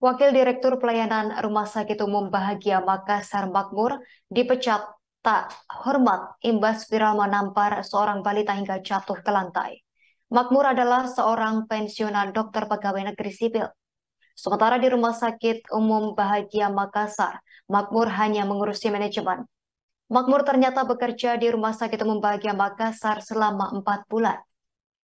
Wakil Direktur Pelayanan Rumah Sakit Umum Bahagia Makassar Makmur dipecat tak hormat imbas viral menampar seorang balita hingga jatuh ke lantai. Makmur adalah seorang pensiunan dokter pegawai negeri sipil. Sementara di Rumah Sakit Umum Bahagia Makassar, Makmur hanya mengurusi manajemen. Makmur ternyata bekerja di Rumah Sakit Umum Bahagia Makassar selama empat bulan.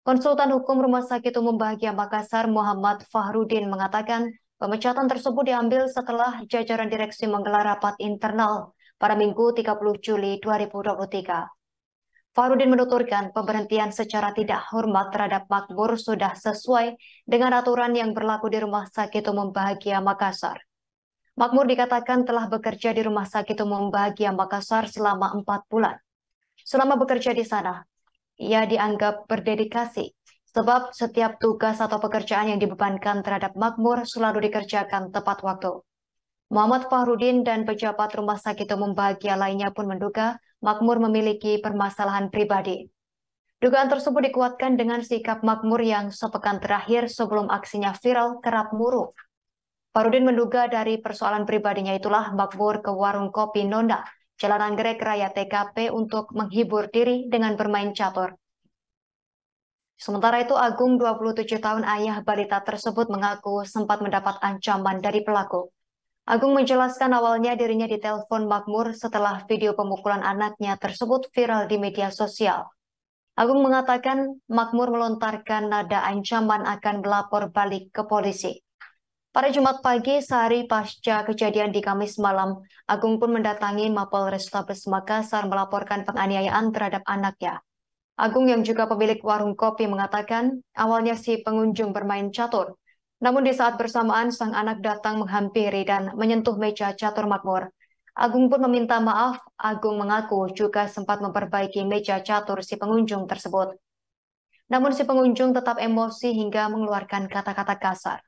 Konsultan Hukum Rumah Sakit Umum Bahagia Makassar Muhammad Fahrudin mengatakan Pemecatan tersebut diambil setelah jajaran direksi menggelar rapat internal pada Minggu 30 Juli 2023. Farudin menuturkan pemberhentian secara tidak hormat terhadap makmur sudah sesuai dengan aturan yang berlaku di Rumah Sakit Umum Bahagia Makassar. Makmur dikatakan telah bekerja di Rumah Sakit Umum Bahagia Makassar selama empat bulan. Selama bekerja di sana, ia dianggap berdedikasi Sebab setiap tugas atau pekerjaan yang dibebankan terhadap makmur selalu dikerjakan tepat waktu. Muhammad Fahrudin dan pejabat Rumah Sakit Umum Bahagia lainnya pun menduga makmur memiliki permasalahan pribadi. Dugaan tersebut dikuatkan dengan sikap makmur yang sepekan terakhir sebelum aksinya viral kerap muruk. Fahrudin menduga dari persoalan pribadinya itulah makmur ke warung kopi Nonda, jalan Anggrek Raya TKP untuk menghibur diri dengan bermain catur. Sementara itu, Agung 27 tahun ayah balita tersebut mengaku sempat mendapat ancaman dari pelaku. Agung menjelaskan awalnya dirinya ditelepon Makmur setelah video pemukulan anaknya tersebut viral di media sosial. Agung mengatakan Makmur melontarkan nada ancaman akan melapor balik ke polisi. Pada Jumat pagi, sehari pasca kejadian di Kamis malam, Agung pun mendatangi Mapol Restabes Makassar melaporkan penganiayaan terhadap anaknya. Agung yang juga pemilik warung kopi mengatakan awalnya si pengunjung bermain catur. Namun di saat bersamaan sang anak datang menghampiri dan menyentuh meja catur makmur. Agung pun meminta maaf, Agung mengaku juga sempat memperbaiki meja catur si pengunjung tersebut. Namun si pengunjung tetap emosi hingga mengeluarkan kata-kata kasar.